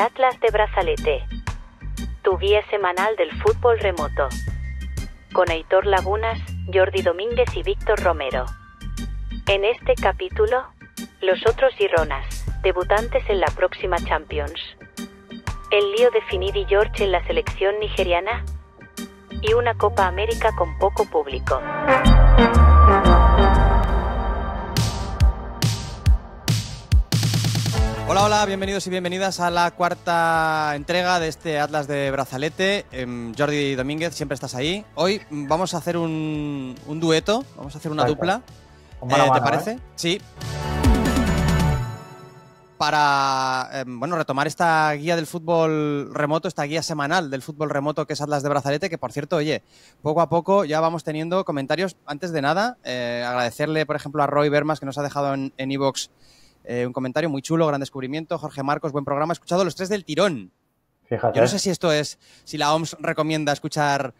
Atlas de Brazalete, tu guía semanal del fútbol remoto, con Heitor Lagunas, Jordi Domínguez y Víctor Romero. En este capítulo, los otros Gironas, debutantes en la próxima Champions. El lío de Finidi George en la selección nigeriana y una Copa América con poco público. Hola, hola, bienvenidos y bienvenidas a la cuarta entrega de este Atlas de Brazalete. Em, Jordi Domínguez, siempre estás ahí. Hoy vamos a hacer un, dueto, vamos a hacer una dupla. Eh, ¿Te ¿eh? parece? Sí. Para em, bueno, retomar esta guía del fútbol remoto, esta guía semanal del fútbol remoto que es Atlas de Brazalete, que por cierto, oye, poco a poco ya vamos teniendo comentarios. Antes de nada, eh, agradecerle, por ejemplo, a Roy Bermas, que nos ha dejado en Evox. Eh, un comentario muy chulo, gran descubrimiento. Jorge Marcos, buen programa. He escuchado los tres del tirón. Fíjate. Yo no sé si esto es, si la OMS recomienda escuchar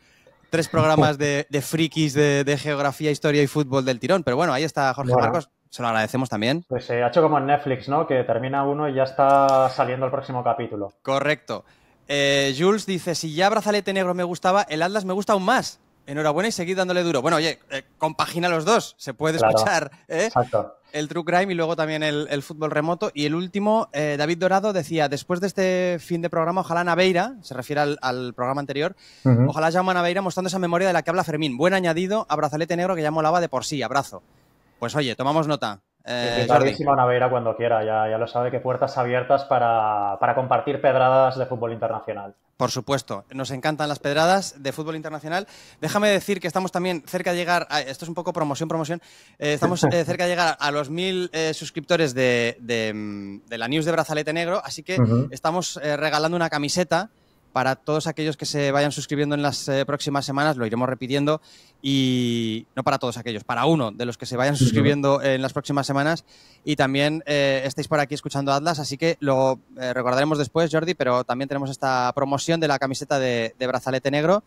tres programas de, frikis de, geografía, historia y fútbol del tirón, pero bueno, ahí está Jorge Marcos. Se lo agradecemos también. Pues se ha hecho como en Netflix, ¿no? Que termina uno y ya está saliendo el próximo capítulo. Correcto. Eh, Jules dice: Si ya Brazalete Negro me gustaba, el Atlas me gusta aún más. Enhorabuena y seguid dándole duro. Bueno, oye, eh, compagina los dos. Se puede escuchar. Exacto el True Crime y luego también el, fútbol remoto. Y el último, eh, David Dorado decía, después de este fin de programa, ojalá Naveira, se refiere al, programa anterior, ojalá llama a Naveira mostrando esa memoria de la que habla Fermín. Buen añadido abrazalete negro que ya molaba de por sí, abrazo. Pues oye, tomamos nota. Eh, Naveira cuando quiera, ya, lo sabe que puertas abiertas para, para compartir pedradas de fútbol internacional. Por supuesto, nos encantan las pedradas de fútbol internacional. Déjame decir que estamos también cerca de llegar, a, esto es un poco promoción, promoción, eh, estamos eh, cerca de llegar a los mil eh, suscriptores mm, de, la news de Brazalete Negro, así que estamos regalando una camiseta para todos aquellos que se vayan suscribiendo en las eh, próximas semanas, lo iremos repitiendo, y no para todos aquellos, para uno de los que se vayan suscribiendo en las próximas semanas, y también eh, estáis por aquí escuchando Atlas, así que lo eh, recordaremos después, Jordi, pero también tenemos esta promoción de la camiseta de, Brazalete Negro,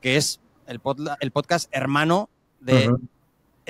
que es el, podcast hermano del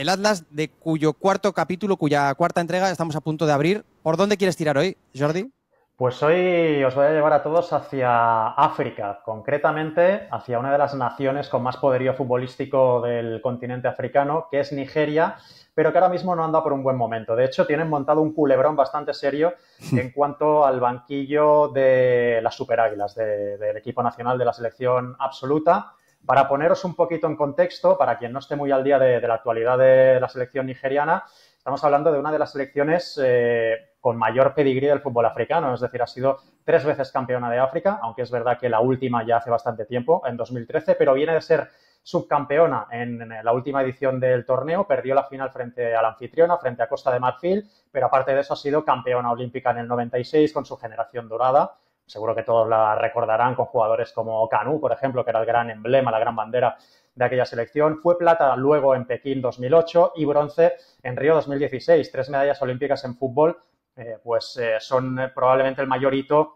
Atlas, de cuyo cuarto capítulo, cuya cuarta entrega estamos a punto de abrir. ¿Por dónde quieres tirar hoy, Jordi? Pues hoy os voy a llevar a todos hacia África, concretamente hacia una de las naciones con más poderío futbolístico del continente africano, que es Nigeria, pero que ahora mismo no anda por un buen momento. De hecho, tienen montado un culebrón bastante serio en cuanto al banquillo de las Superáguilas, del equipo nacional de la selección absoluta. Para poneros un poquito en contexto, para quien no esté muy al día de la actualidad de la selección nigeriana, estamos hablando de una de las selecciones eh, con mayor pedigrí del fútbol africano, es decir, ha sido tres veces campeona de África, aunque es verdad que la última ya hace bastante tiempo, en 2013, pero viene de ser subcampeona en, la última edición del torneo, perdió la final frente a la anfitriona, frente a Costa de Marfil, pero aparte de eso ha sido campeona olímpica en el 96 con su generación dorada seguro que todos la recordarán con jugadores como Canu, por ejemplo, que era el gran emblema, la gran bandera de aquella selección. Fue plata luego en Pekín 2008 y bronce en Río 2016. Tres medallas olímpicas en fútbol, eh, pues eh, son eh, probablemente el mayor hito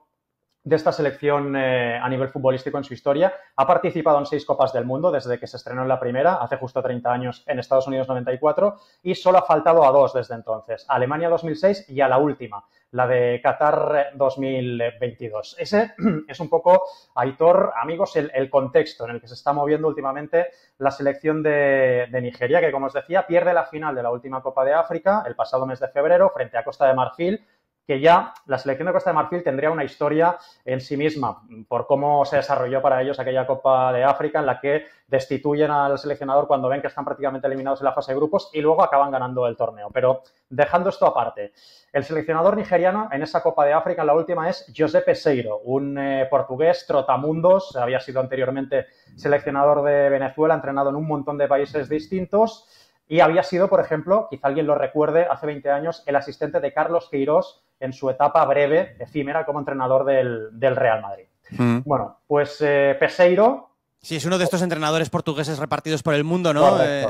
de esta selección eh, a nivel futbolístico en su historia. Ha participado en seis Copas del Mundo desde que se estrenó en la primera, hace justo 30 años, en Estados Unidos 94, y solo ha faltado a dos desde entonces, a Alemania 2006 y a la última, la de Qatar 2022. Eh, Ese es un poco, Aitor, amigos, el, contexto en el que se está moviendo últimamente la selección de, de, Nigeria, que como os decía, pierde la final de la última Copa de África el pasado mes de febrero frente a Costa de Marfil que ya la selección de Costa de Marfil tendría una historia en sí misma, por cómo se desarrolló para ellos aquella Copa de África en la que destituyen al seleccionador cuando ven que están prácticamente eliminados en la fase de grupos y luego acaban ganando el torneo. Pero dejando esto aparte, el seleccionador nigeriano en esa Copa de África, la última, es Giuseppe Seiro, un eh, portugués trotamundos, había sido anteriormente seleccionador de Venezuela, entrenado en un montón de países distintos y había sido, por ejemplo, quizá alguien lo recuerde, hace 20 años, el asistente de Carlos Queiroz en su etapa breve, efímera, como entrenador del, Real Madrid. Mm. Bueno, pues eh, Peseiro Sí, es uno de estos entrenadores portugueses repartidos por el mundo, ¿no? Eh,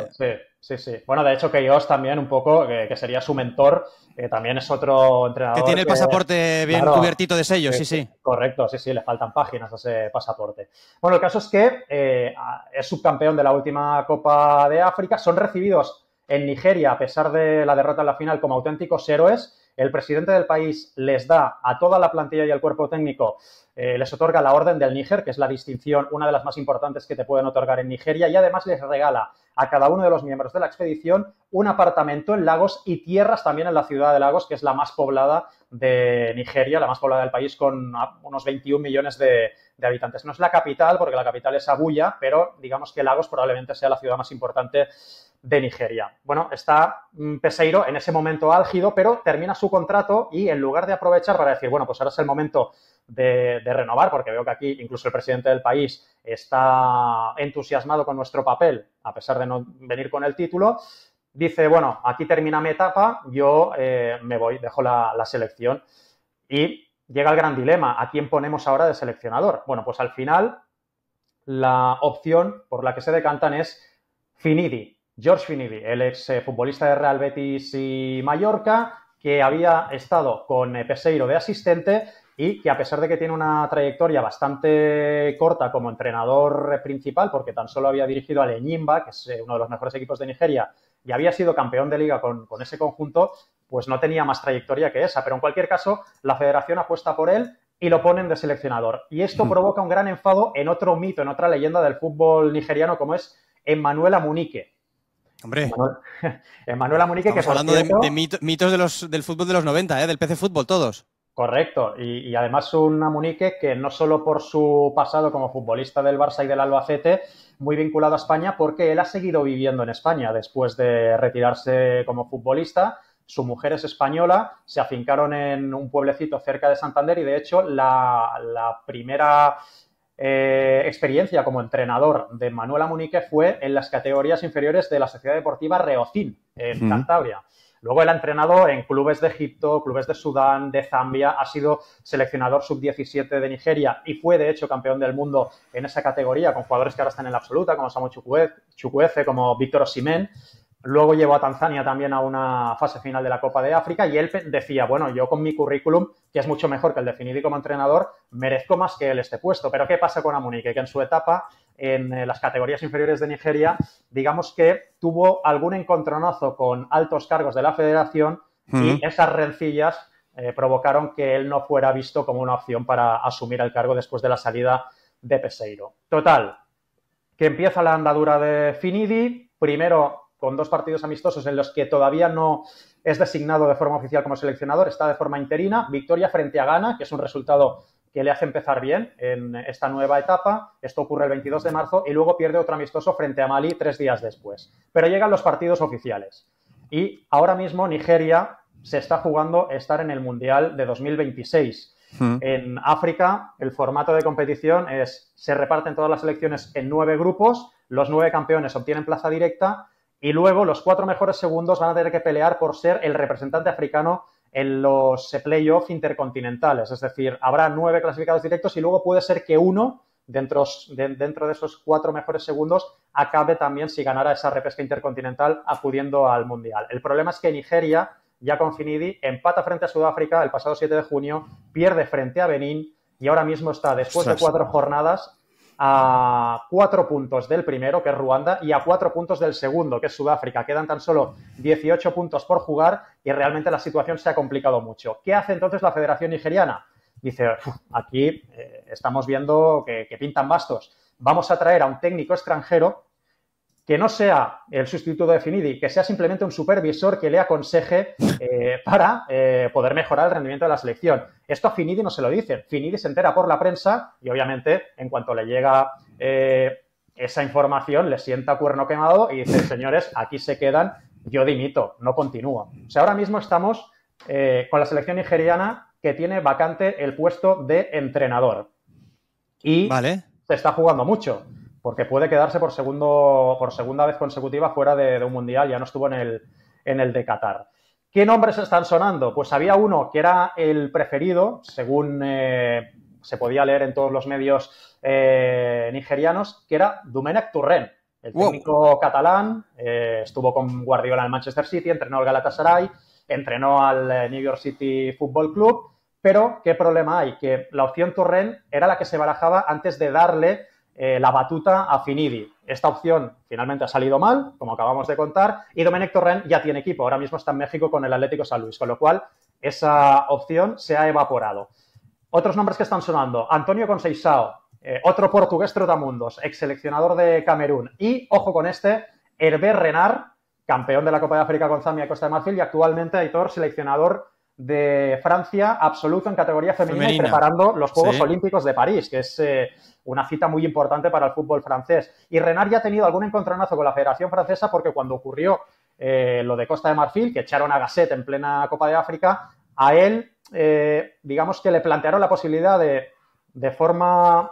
sí, sí, Bueno, de hecho, Keyos también un poco, que, sería su mentor, eh, también es otro entrenador. Que tiene el pasaporte bien cubiertito de sellos, sí, sí, Correcto, sí, sí, le faltan páginas a ese pasaporte. Bueno, el caso es que eh, es subcampeón de la última Copa de África, son recibidos en Nigeria, a pesar de la derrota en la final, como auténticos héroes el presidente del país les da a toda la plantilla y al cuerpo técnico, eh, les otorga la Orden del Níger, que es la distinción, una de las más importantes que te pueden otorgar en Nigeria, y además les regala a cada uno de los miembros de la expedición un apartamento en Lagos y tierras también en la ciudad de Lagos, que es la más poblada de Nigeria, la más poblada del país con unos 21 millones de, de habitantes. No es la capital, porque la capital es Abuya, pero digamos que Lagos probablemente sea la ciudad más importante de Nigeria. Bueno, está mm, Peseiro en ese momento álgido, pero termina su contrato y en lugar de aprovechar para decir, bueno, pues ahora es el momento de, renovar, porque veo que aquí incluso el presidente del país está entusiasmado con nuestro papel, a pesar de no venir con el título, dice, bueno, aquí termina mi etapa, yo eh, me voy, dejo la, selección. Y llega el gran dilema, ¿a quién ponemos ahora de seleccionador? Bueno, pues al final la opción por la que se decantan es Finidi, George Finili, el ex eh, futbolista de Real Betis y Mallorca, que había estado con eh, Peseiro de asistente y que a pesar de que tiene una trayectoria bastante corta como entrenador eh, principal, porque tan solo había dirigido a Leñimba, que es uno de los mejores equipos de Nigeria, y había sido campeón de liga con, ese conjunto, pues no tenía más trayectoria que esa. Pero en cualquier caso, la federación apuesta por él y lo ponen de seleccionador. Y esto provoca un gran enfado en otro mito, en otra leyenda del fútbol nigeriano, como es Emmanuel Munique. Hombre. Manuel Munique, que hablando de, mitos de los, del fútbol de los 90, ¿eh? del PC Fútbol, todos. Correcto, y, además una Munique que no solo por su pasado como futbolista del Barça y del Albacete, muy vinculado a España, porque él ha seguido viviendo en España después de retirarse como futbolista. Su mujer es española, se afincaron en un pueblecito cerca de Santander y de hecho la primera eh, experiencia como entrenador de Manuela Munique fue en las categorías inferiores de la Sociedad Deportiva Reocín, en Cantabria. Luego él ha entrenado en clubes de Egipto, clubes de Sudán, de Zambia, ha sido seleccionador sub-17 de Nigeria y fue de hecho campeón del mundo en esa categoría con jugadores que ahora están en la absoluta, como Samu Chukwueze, como Víctor Osimén. Luego llevó a Tanzania también a una fase final de la Copa de África y él decía, bueno, yo con mi currículum, que es mucho mejor que el de Finidi como entrenador, merezco más que él este puesto. Pero ¿qué pasa con Amunique? Que en su etapa en eh, las categorías inferiores de Nigeria, digamos que tuvo algún encontronazo con altos cargos de la federación y esas rencillas eh, provocaron que él no fuera visto como una opción para asumir el cargo después de la salida de Peseiro. Total, que empieza la andadura de Finidi, primero con dos partidos amistosos en los que todavía no es designado de forma oficial como seleccionador, está de forma interina, victoria frente a Ghana, que es un resultado que le hace empezar bien en esta nueva etapa. Esto ocurre el 22 de marzo y luego pierde otro amistoso frente a Mali tres días después. Pero llegan los partidos oficiales. Y ahora mismo Nigeria se está jugando estar en el Mundial de 2026. Hmm. En África, el formato de competición es: se reparten todas las selecciones en nueve grupos, los nueve campeones obtienen plaza directa y luego los cuatro mejores segundos van a tener que pelear por ser el representante africano en los eh, playoffs intercontinentales. Es decir, habrá nueve clasificados directos y luego puede ser que uno dentro de, esos cuatro mejores segundos acabe también si ganara esa repesca intercontinental acudiendo al Mundial. El problema es que Nigeria, ya con Finidi, empata frente a Sudáfrica el pasado 7 de junio, pierde frente a Benín y ahora mismo está, después de cuatro jornadas, a cuatro puntos del primero, que es Ruanda, y a cuatro puntos del segundo, que es Sudáfrica. Quedan tan solo 18 puntos por jugar y realmente la situación se ha complicado mucho. ¿Qué hace entonces la Federación Nigeriana? Dice, aquí eh, estamos viendo que pintan bastos. Vamos a traer a un técnico extranjero que no sea el sustituto de Finidi, que sea simplemente un supervisor que le aconseje eh, para eh, poder mejorar el rendimiento de la selección. Esto a Finidi no se lo dice. Finidi se entera por la prensa y obviamente en cuanto le llega eh, esa información le sienta cuerno quemado y dice, señores, aquí se quedan, yo dimito, no continúo. O sea, ahora mismo estamos con la selección nigeriana que tiene vacante el puesto de entrenador. Y se está jugando mucho porque puede quedarse por, segundo, por segunda vez consecutiva fuera de, un mundial, ya no estuvo en el, en el de Qatar. ¿Qué nombres están sonando? Pues había uno que era el preferido, según eh, se podía leer en todos los medios eh, nigerianos, que era Dumenek Turren, el técnico catalán, eh, estuvo con Guardiola en Manchester City, entrenó al Galatasaray, entrenó al New York City Football Club, pero ¿qué problema hay? Que la opción Turren era la que se barajaba antes de darle eh, la batuta a Finidi. Esta opción finalmente ha salido mal, como acabamos de contar, y Domenech Torrent ya tiene equipo, ahora mismo está en México con el Atlético San Luis, con lo cual esa opción se ha evaporado. Otros nombres que están sonando, Antonio Conceição eh, otro portugués trotamundos, ex seleccionador de Camerún, y, ojo con este, Hervé Renard, campeón de la Copa de África con Zambia y Costa de Marfil, y actualmente, Aitor, seleccionador de Francia absoluto en categoría femenina, y preparando los Juegos Olímpicos de París, que es eh, una cita muy importante para el fútbol francés. Y Renard ya ha tenido algún encontronazo con la Federación Francesa porque cuando ocurrió eh, lo de Costa de Marfil, que echaron a Gasset en plena Copa de África, a él, eh, digamos que le plantearon la posibilidad de, de forma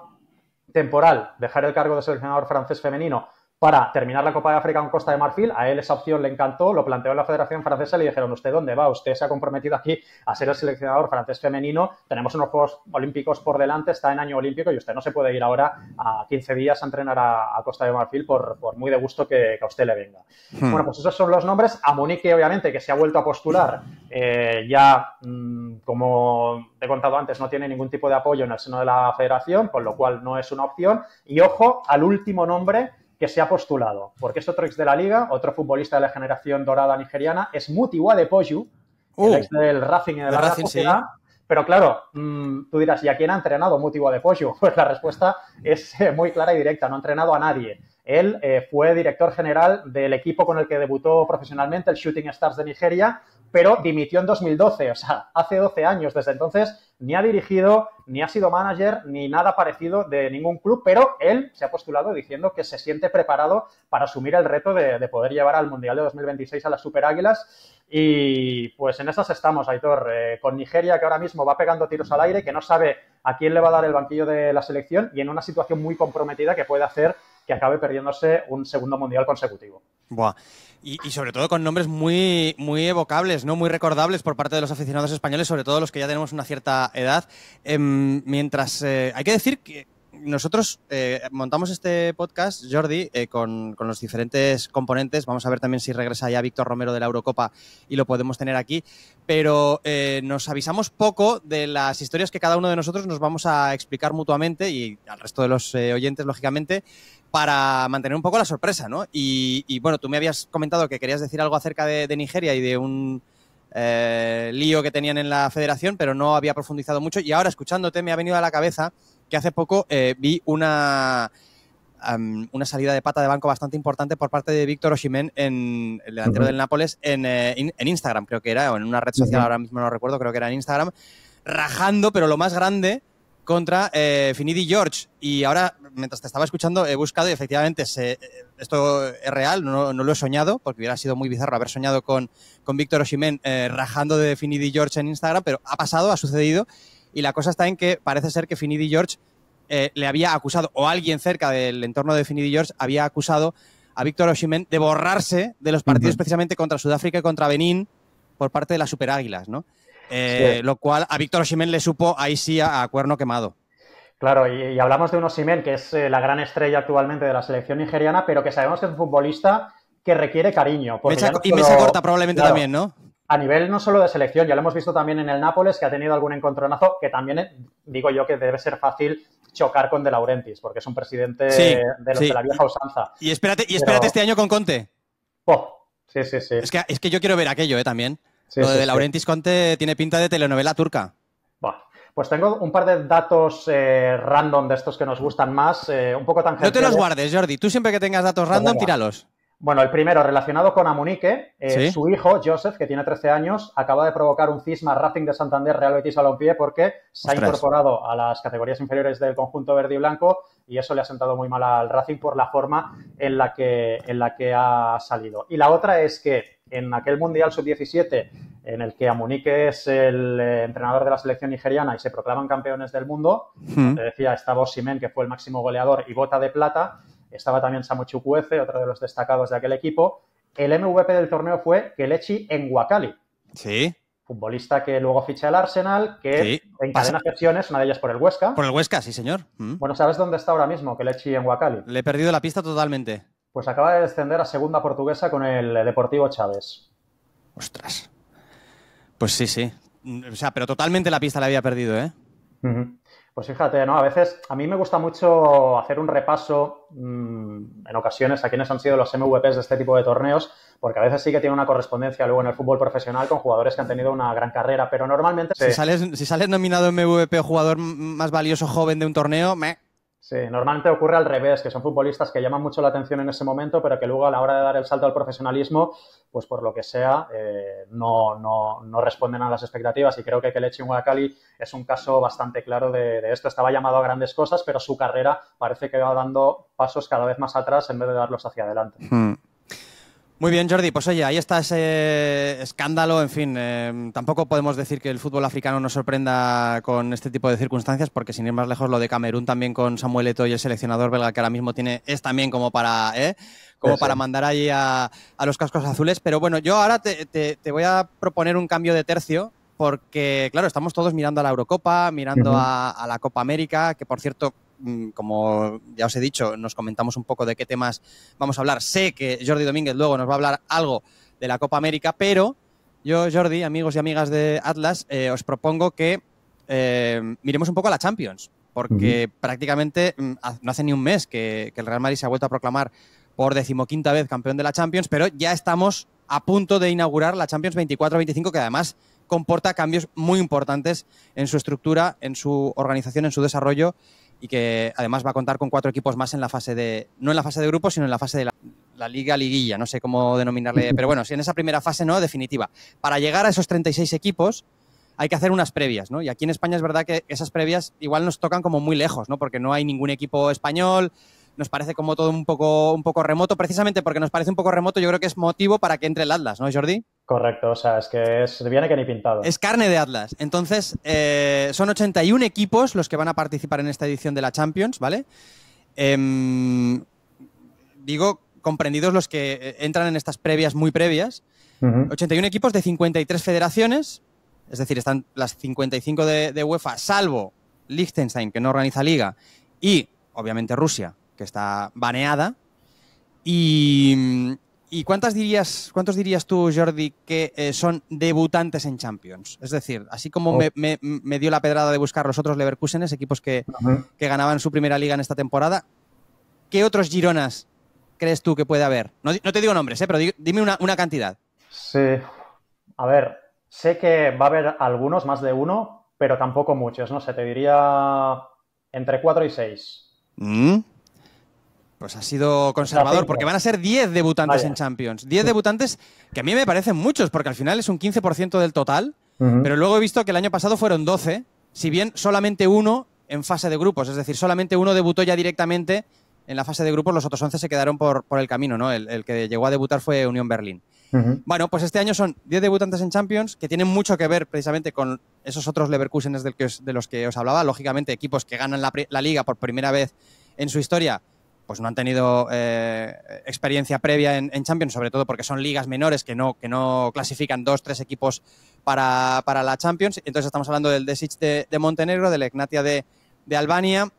temporal, dejar el cargo de seleccionador francés femenino para terminar la Copa de África en Costa de Marfil. A él esa opción le encantó, lo planteó en la Federación Francesa y le dijeron, ¿usted dónde va? Usted se ha comprometido aquí a ser el seleccionador francés femenino, tenemos unos Juegos Olímpicos por delante, está en año olímpico y usted no se puede ir ahora a 15 días a entrenar a, Costa de Marfil por, muy de gusto que, a usted le venga. Hmm. Bueno, pues esos son los nombres. A Monique, obviamente, que se ha vuelto a postular, eh, ya mm, como te he contado antes, no tiene ningún tipo de apoyo en el seno de la federación, con lo cual no es una opción. Y ojo al último nombre que se ha postulado, porque es otro ex de la liga, otro futbolista de la generación dorada nigeriana, es Mutiwa de Poyu, el uh. ex del Racing y de la Pero claro, mm, tú dirás, ¿y a quién ha entrenado Mutiwa de Poyu? Pues la respuesta es eh, muy clara y directa, no ha entrenado a nadie. Él eh, fue director general del equipo con el que debutó profesionalmente, el Shooting Stars de Nigeria, pero dimitió en 2012, o sea, hace 12 años. Desde entonces ni ha dirigido, ni ha sido manager, ni nada parecido de ningún club, pero él se ha postulado diciendo que se siente preparado para asumir el reto de, poder llevar al Mundial de 2026 a las Super Águilas. Y pues en esas estamos, Aitor, eh, con Nigeria que ahora mismo va pegando tiros al aire, que no sabe a quién le va a dar el banquillo de la selección y en una situación muy comprometida que puede hacer que acabe perdiéndose un segundo mundial consecutivo. Buah. Y, sobre todo con nombres muy, muy evocables, ¿no? muy recordables por parte de los aficionados españoles, sobre todo los que ya tenemos una cierta edad. Em, mientras eh, hay que decir que nosotros eh, montamos este podcast, Jordi, eh, con, los diferentes componentes. Vamos a ver también si regresa ya Víctor Romero de la Eurocopa y lo podemos tener aquí. Pero eh, nos avisamos poco de las historias que cada uno de nosotros nos vamos a explicar mutuamente y al resto de los oyentes, lógicamente, para mantener un poco la sorpresa, ¿no? Y, bueno, tú me habías comentado que querías decir algo acerca de Nigeria y de un lío que tenían en la federación, pero no había profundizado mucho. Y ahora, escuchándote, me ha venido a la cabeza que hace poco eh, vi una, una salida de pata de banco bastante importante por parte de Víctor Oshimen, en, el delantero del Nápoles, en, eh, en, Instagram, creo que era, o en una red social, ahora mismo no recuerdo, creo que era en Instagram, rajando, pero lo más grande contra eh, Finidi George. Y ahora, mientras te estaba escuchando, he buscado y efectivamente se, esto es real, no, lo he soñado, porque hubiera sido muy bizarro haber soñado con, con Víctor Oshimen rajando de Finidi George en Instagram, pero ha pasado, ha sucedido. Y la cosa está en que parece ser que Finidi George eh, le había acusado, o alguien cerca del entorno de Finidi George había acusado a Víctor Oshimen de borrarse de los partidos precisamente contra Sudáfrica y contra Benín por parte de las Super Águilas, ¿no? Eh, lo cual a Víctor Oshimen le supo ahí sí a, cuerno quemado. Claro, y, hablamos de un Oshimen que es eh, la gran estrella actualmente de la selección nigeriana, pero que sabemos que es un futbolista que requiere cariño. y me corta probablemente también, ¿no? a nivel no solo de selección, ya lo hemos visto también en el Nápoles, que ha tenido algún encontronazo, que también eh, digo yo que debe ser fácil chocar con De Laurentiis, porque es un presidente de, la vieja usanza. Y espérate, y este año con Conte. Oh, sí, sí, sí. Es que, yo quiero ver aquello, eh, También. lo de, de Laurentiis Conte tiene pinta de telenovela turca. Pues tengo un par de datos eh, random de estos que nos gustan más, un poco tangenciales. No te los guardes, Jordi. Tú siempre que tengas datos random, tíralos. Bueno, el primero, relacionado con Amunique, eh, su hijo, Joseph, que tiene 13 años, acaba de provocar un cisma Racing de Santander Real Betis Balompié porque se ha incorporado a las categorías inferiores del conjunto verde y blanco y eso le ha sentado muy mal al Racing por la forma en la que, en la que ha salido. Y la otra es que en aquel Mundial Sub-17, en el que Amunique es el eh, entrenador de la selección nigeriana y se proclaman campeones del mundo, hmm. decía, estaba Osimen, que fue el máximo goleador y bota de plata, estaba también Samu Chukwueze, otro de los destacados de aquel equipo. El MVP del torneo fue Kelechi Enguacali. Sí. Futbolista que luego ficha el Arsenal, que en encadena una de ellas por el Huesca. Por el Huesca, sí, señor. Mm. Bueno, ¿sabes dónde está ahora mismo Kelechi Enguacali? Le he perdido la pista totalmente. Pues acaba de descender a segunda portuguesa con el Deportivo Chávez. Ostras. Pues sí, sí. Mm, o sea, pero totalmente la pista la había perdido, ¿eh? Pues fíjate, ¿no? A veces a mí me gusta mucho hacer un repaso mm, en ocasiones a quienes han sido los MVPs de este tipo de torneos, porque a veces sí que tiene una correspondencia luego en el fútbol profesional con jugadores que han tenido una gran carrera, pero normalmente... Si, sales, si sales nominado MVP o jugador más valioso joven de un torneo, me Sí, normalmente ocurre al revés, que son futbolistas que llaman mucho la atención en ese momento, pero que luego a la hora de dar el salto al profesionalismo, pues por lo que sea, eh, no, no, no, responden a las expectativas. Y creo que Kelechi Wakali es un caso bastante claro de, esto. Estaba llamado a grandes cosas, pero su carrera parece que va dando pasos cada vez más atrás en vez de darlos hacia adelante. Hmm. Muy bien, Jordi. Pues oye, ahí está ese escándalo. En fin, eh, tampoco podemos decir que el fútbol africano nos sorprenda con este tipo de circunstancias, porque sin ir más lejos, lo de Camerún también con Samuel Eto y el seleccionador belga que ahora mismo tiene es también como para, eh, como para mandar ahí a, a, los cascos azules. Pero bueno, yo ahora te, voy a proponer un cambio de tercio. Porque, claro, estamos todos mirando a la Eurocopa, mirando a la Copa América, que por cierto, Mm, como ya os he dicho, nos comentamos un poco de qué temas vamos a hablar. Sé que Jordi Domínguez luego nos va a hablar algo de la Copa América, pero yo, Jordi, amigos y amigas de Atlas, eh, os propongo que eh, miremos un poco a la Champions, porque prácticamente mm, no hace ni un mes que, que el Real Madrid se ha vuelto a proclamar por decimoquinta vez campeón de la Champions, pero ya estamos a punto de inaugurar la Champions 24-25, que además comporta cambios muy importantes en su estructura, en su organización, en su desarrollo y que además va a contar con cuatro equipos más en la fase de, no en la fase de grupos, sino en la fase de la, liga liguilla, no sé cómo denominarle, pero bueno, si en esa primera fase no, definitiva. Para llegar a esos 36 equipos hay que hacer unas previas, ¿no? Y aquí en España es verdad que esas previas igual nos tocan como muy lejos, ¿no? Porque no hay ningún equipo español, nos parece como todo un poco, un poco remoto, precisamente porque nos parece un poco remoto, yo creo que es motivo para que entre el Atlas, ¿no, Jordi? Correcto, o sea, es que es, viene que ni pintado. Es carne de Atlas. Entonces, eh, son 81 equipos los que van a participar en esta edición de la Champions, ¿vale? Em, digo, comprendidos los que eh, entran en estas previas muy previas. 81 equipos de 53 federaciones, es decir, están las 55 de, de UEFA, salvo Liechtenstein, que no organiza liga, y obviamente Rusia, que está baneada. Y ¿Y cuántas dirías, cuántos dirías tú, Jordi, que eh, son debutantes en Champions? Es decir, así como oh. me, dio la pedrada de buscar los otros Leverkusenes, equipos que, ganaban su primera liga en esta temporada, ¿qué otros Gironas crees tú que puede haber? No, te digo nombres, ¿eh? pero dime una, cantidad. Sí. A ver, sé que va a haber algunos, más de uno, pero tampoco muchos, no sé, te diría entre cuatro y seis. ¿Mm? Pues ha sido conservador, porque van a ser 10 debutantes en Champions. 10 debutantes que a mí me parecen muchos, porque al final es un 15% del total, pero luego he visto que el año pasado fueron 12, si bien solamente uno en fase de grupos, es decir, solamente uno debutó ya directamente en la fase de grupos, los otros 11 se quedaron por, por el camino, ¿no? El, que llegó a debutar fue Unión Berlín. Bueno, pues este año son 10 debutantes en Champions, que tienen mucho que ver precisamente con esos otros Leverkusenes de los que os hablaba, lógicamente equipos que ganan la liga por primera vez en su historia pues no han tenido eh, experiencia previa en, Champions, sobre todo porque son ligas menores que no, que no clasifican dos, tres equipos para, la Champions. Entonces estamos hablando del Desic de, Montenegro, del Egnatia de, de Albania,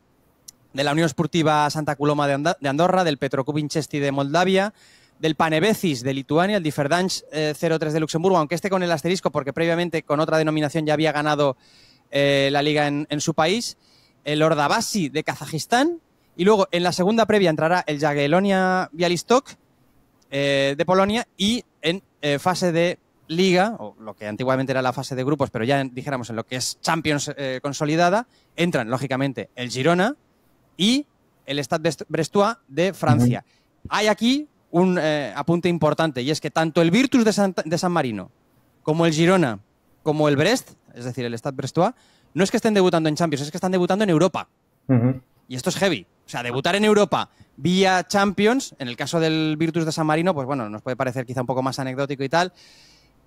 de la Unión Esportiva Santa Coloma de, Andorra, del Andorra del de Moldavia, del Panebecis de Lituania, el Differdange eh, 03 de Luxemburgo, aunque este con el asterisco porque previamente con otra denominación ya había ganado eh, la liga en, en, su país, el Ordabasi de Kazajistán, y luego en la segunda previa entrará el Jagiellonia Bialystok eh, de Polonia y en eh, fase de liga, o lo que antiguamente era la fase de grupos, pero ya dijéramos en lo que es Champions eh, consolidada, entran lógicamente el Girona y el Stade Brestois de Francia. Hay aquí un apunte importante y es que tanto el Virtus de San, Marino como el Girona como el Brest, es decir, el Stade Brestois, no es que estén debutando en Champions, es que están debutando en Europa. Y esto es heavy. O sea, debutar en Europa vía Champions, en el caso del Virtus de San Marino, pues bueno, nos puede parecer quizá un poco más anecdótico y tal,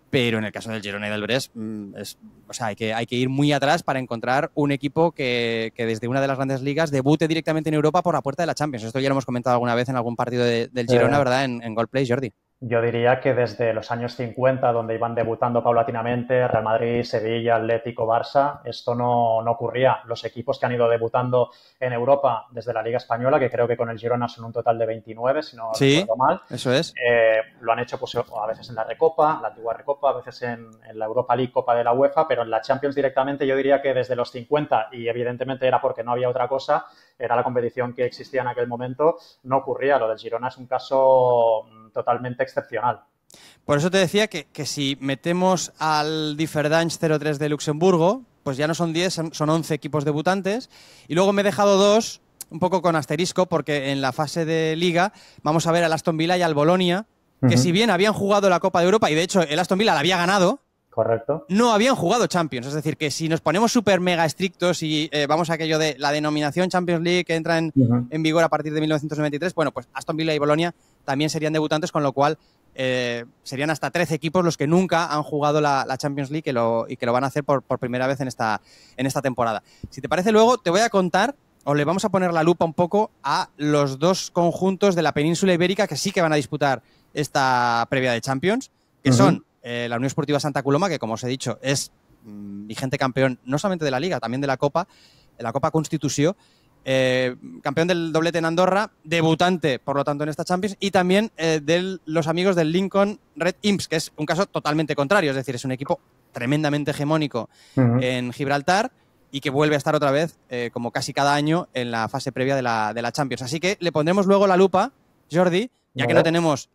pero en el caso del Girona y del Brest, mm, es, o sea, hay que, hay que ir muy atrás para encontrar un equipo que, desde una de las grandes ligas debute directamente en Europa por la puerta de la Champions. Esto ya lo hemos comentado alguna vez en algún partido del Girona, ¿verdad? En, en Jordi. Yo diría que desde los años 50, donde iban debutando paulatinamente Real Madrid, Sevilla, Atlético, Barça, esto no, ocurría. Los equipos que han ido debutando en Europa desde la Liga Española, que creo que con el Girona son un total de 29, si no me recuerdo mal. Eso es. Eh, lo han hecho pues, a veces en la Recopa, la antigua Recopa, a veces en, en, la Europa League, Copa de la UEFA, pero en la Champions directamente yo diría que desde los 50, y evidentemente era porque no había otra cosa, era la competición que existía en aquel momento, no ocurría. Lo del Girona es un caso mm, totalmente excepcional. Por eso te decía que, si metemos al Differdange 03 de Luxemburgo, pues ya no son 10, son, 11 equipos debutantes. Y luego me he dejado dos, un poco con asterisco, porque en la fase de liga vamos a ver al Aston Villa y al Bolonia, que si bien habían jugado la Copa de Europa, y de hecho el Aston Villa la había ganado, Correcto. No habían jugado Champions. Es decir, que si nos ponemos súper mega estrictos y eh, vamos a aquello de la denominación Champions League que entra en, en, vigor a partir de 1993, bueno, pues Aston Villa y Bolonia también serían debutantes, con lo cual eh, serían hasta 13 equipos los que nunca han jugado la, Champions League y que lo van a hacer por, primera vez en esta, en esta temporada. Si te parece, luego te voy a contar o le vamos a poner la lupa un poco a los dos conjuntos de la península ibérica que sí que van a disputar esta previa de Champions, que son eh, la Unión Esportiva Santa Coloma, que como os he dicho es mm, vigente campeón no solamente de la Liga, también de la Copa, de la Copa Constitución, eh, campeón del doblete en Andorra, debutante, por lo tanto, en esta Champions, y también eh, de los amigos del Lincoln Red Imps, que es un caso totalmente contrario, es decir, es un equipo tremendamente hegemónico en Gibraltar y que vuelve a estar otra vez, eh, como casi cada año, en la fase previa de la, de la, Champions. Así que le pondremos luego la lupa, Jordi, ya que no tenemos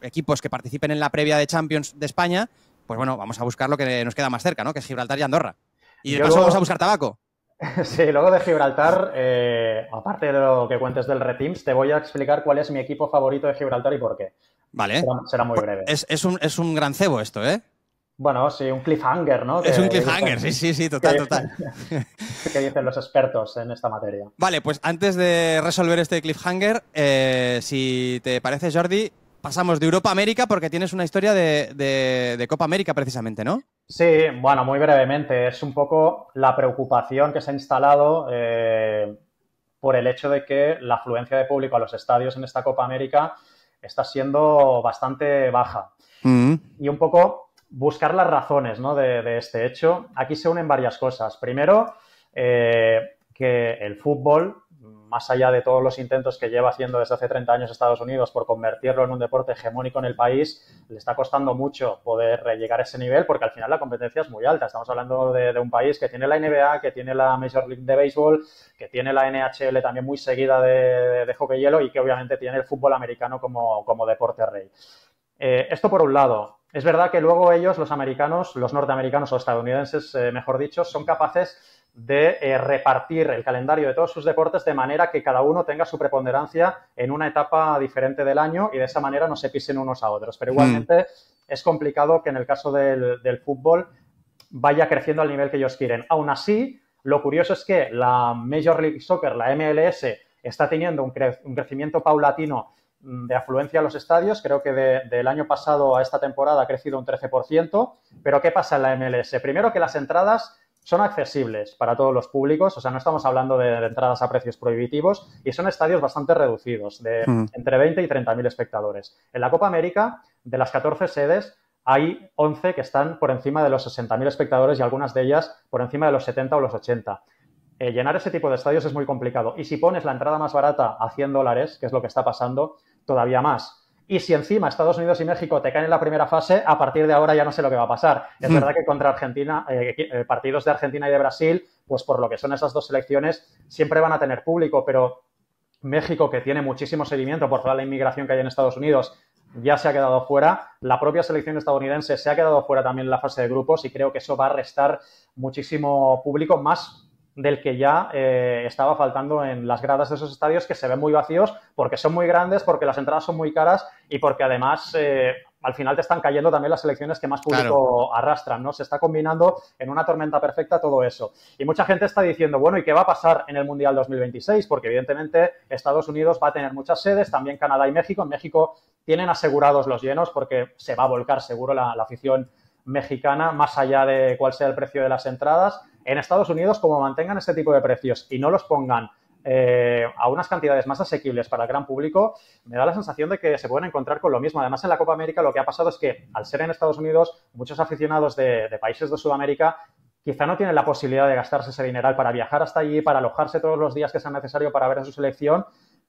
equipos que participen en la previa de Champions de España, pues bueno, vamos a buscar lo que nos queda más cerca, ¿no? Que es Gibraltar y Andorra. Y de paso vamos a buscar tabaco. Sí, luego de Gibraltar, eh, aparte de lo que cuentes del Retims, te voy a explicar cuál es mi equipo favorito de Gibraltar y por qué. Vale. Será, muy pues breve. Es, un, es un gran cebo esto, ¿eh? Bueno, sí, un cliffhanger, ¿no? Es un cliffhanger, sí, sí, sí, total, total. ¿Qué dicen los expertos en esta materia? Vale, pues antes de resolver este cliffhanger, eh, si te parece, Jordi, pasamos de Europa a América porque tienes una historia de, Copa América precisamente, ¿no? Sí, bueno, muy brevemente. Es un poco la preocupación que se ha instalado eh, por el hecho de que la afluencia de público a los estadios en esta Copa América está siendo bastante baja. Mm. Y un poco buscar las razones de, este hecho. Aquí se unen varias cosas. Primero, eh, que el fútbol más allá de todos los intentos que lleva haciendo desde hace 30 años Estados Unidos por convertirlo en un deporte hegemónico en el país, le está costando mucho poder eh, llegar a ese nivel porque al final la competencia es muy alta. Estamos hablando de, un país que tiene la NBA, que tiene la Major League de Béisbol, que tiene la NHL también muy seguida de, de, hockey hielo y que obviamente tiene el fútbol americano como, deporte rey. Eh, esto por un lado. Es verdad que luego ellos, los americanos, los norteamericanos o estadounidenses, eh, mejor dicho, son capaces de eh, repartir el calendario de todos sus deportes de manera que cada uno tenga su preponderancia en una etapa diferente del año y de esa manera no se pisen unos a otros. Pero mm. igualmente es complicado que en el caso del, fútbol vaya creciendo al nivel que ellos quieren. Aún así, lo curioso es que la Major League Soccer, la MLS, está teniendo un, crecimiento paulatino mm, de afluencia a los estadios. Creo que del año pasado a esta temporada ha crecido un 13%. Pero ¿qué pasa en la MLS? Primero que las entradas son accesibles para todos los públicos, o sea, no estamos hablando de, entradas a precios prohibitivos y son estadios bastante reducidos, de mm. entre 20 y 30 mil espectadores. En la Copa América, de las 14 sedes, hay 11 que están por encima de los 60 mil espectadores y algunas de ellas por encima de los 70 o los 80. Eh, llenar ese tipo de estadios es muy complicado y si pones la entrada más barata a 100 dólares, que es lo que está pasando, todavía más. Y si encima Estados Unidos y México te caen en la primera fase, a partir de ahora ya no sé lo que va a pasar. Es hmm. verdad que contra Argentina, eh, eh, partidos de Argentina y de Brasil, pues por lo que son esas dos selecciones, siempre van a tener público, pero México, que tiene muchísimo seguimiento por toda la inmigración que hay en Estados Unidos, ya se ha quedado fuera. La propia selección estadounidense se ha quedado fuera también en la fase de grupos y creo que eso va a restar muchísimo público, más del que ya eh, estaba faltando en las gradas de esos estadios que se ven muy vacíos porque son muy grandes, porque las entradas son muy caras y porque además eh, al final te están cayendo también las elecciones que más público arrastran, ¿no? Se está combinando en una tormenta perfecta todo eso. Y mucha gente está diciendo, bueno, ¿y qué va a pasar en el Mundial 2026? Porque evidentemente Estados Unidos va a tener muchas sedes, también Canadá y México. En México tienen asegurados los llenos porque se va a volcar seguro la, la afición mexicana, más allá de cuál sea el precio de las entradas en Estados Unidos, como mantengan este tipo de precios y no los pongan eh, a unas cantidades más asequibles para el gran público, me da la sensación de que se pueden encontrar con lo mismo. Además, en la Copa América lo que ha pasado es que, al ser en Estados Unidos, muchos aficionados de, países de Sudamérica quizá no tienen la posibilidad de gastarse ese dineral para viajar hasta allí, para alojarse todos los días que sea necesario para ver a su selección,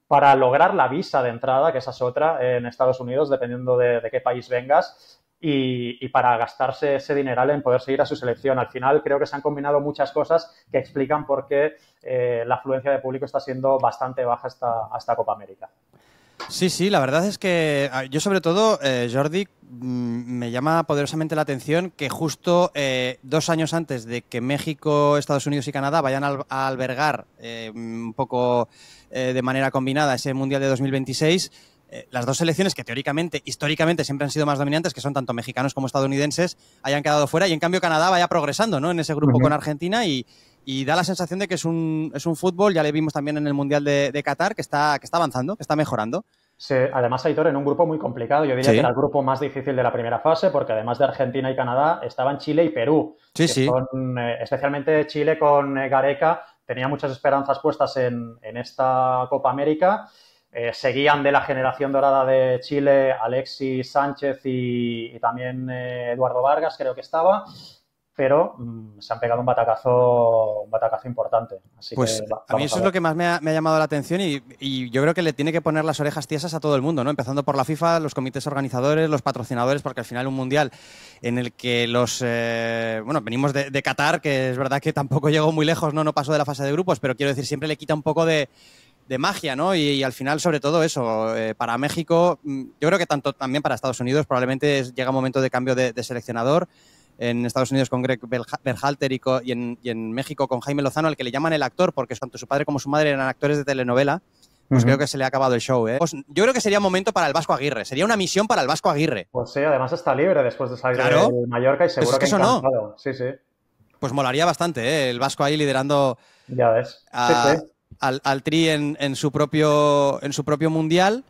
para lograr la visa de entrada, que esa es otra en Estados Unidos, dependiendo de qué país vengas, y, para gastarse ese dineral en poder seguir a su selección. Al final creo que se han combinado muchas cosas que explican por qué eh, la afluencia de público está siendo bastante baja hasta, hasta Copa América. Sí, sí, la verdad es que yo sobre todo, eh, Jordi, mm, me llama poderosamente la atención que justo eh, dos años antes de que México, Estados Unidos y Canadá vayan a albergar un poco de manera combinada ese Mundial de 2026, eh, las dos selecciones que teóricamente, históricamente siempre han sido más dominantes, que son tanto mexicanos como estadounidenses, hayan quedado fuera y en cambio Canadá vaya progresando ¿no? en ese grupo con Argentina y, da la sensación de que es un, fútbol, ya le vimos también en el Mundial de, Qatar, que está, que está avanzando, que está mejorando. además, Aitor, en un grupo muy complicado. Yo diría que era el grupo más difícil de la primera fase, porque además de Argentina y Canadá, estaban Chile y Perú. Sí, sí. Eh, especialmente Chile con eh, Gareca tenía muchas esperanzas puestas en, en esta Copa América eh, seguían de la generación dorada de Chile Alexis Sánchez y, también eh, Eduardo Vargas, creo que estaba, pero mm, se han pegado un batacazo, un batacazo importante. pues a mí eso es lo que más me ha, llamado la atención y, yo creo que le tiene que poner las orejas tiesas a todo el mundo, ¿no? Empezando por la FIFA, los comités organizadores, los patrocinadores, porque al final un mundial en el que los eh, bueno venimos de, de Qatar, que es verdad que tampoco llegó muy lejos, no, no pasó de la fase de grupos, pero quiero decir siempre le quita un poco de de magia, ¿no? Y, al final, sobre todo eso, eh, para México, mm, yo creo que tanto también para Estados Unidos, probablemente llega un momento de cambio de, seleccionador. En Estados Unidos con Greg Berhalter y, en, México con Jaime Lozano, al que le llaman el actor, porque tanto su padre como su madre eran actores de telenovela, pues creo que se le ha acabado el show. ¿eh? Pues yo creo que sería momento para el Vasco Aguirre, sería una misión para el Vasco Aguirre. Pues sí, además está libre después de salir de Mallorca y pues seguro que, eso no. Sí, sí. Pues molaría bastante, ¿eh? el Vasco ahí liderando ya ves. sí, sí al, Tri en, su propio, en su propio mundial.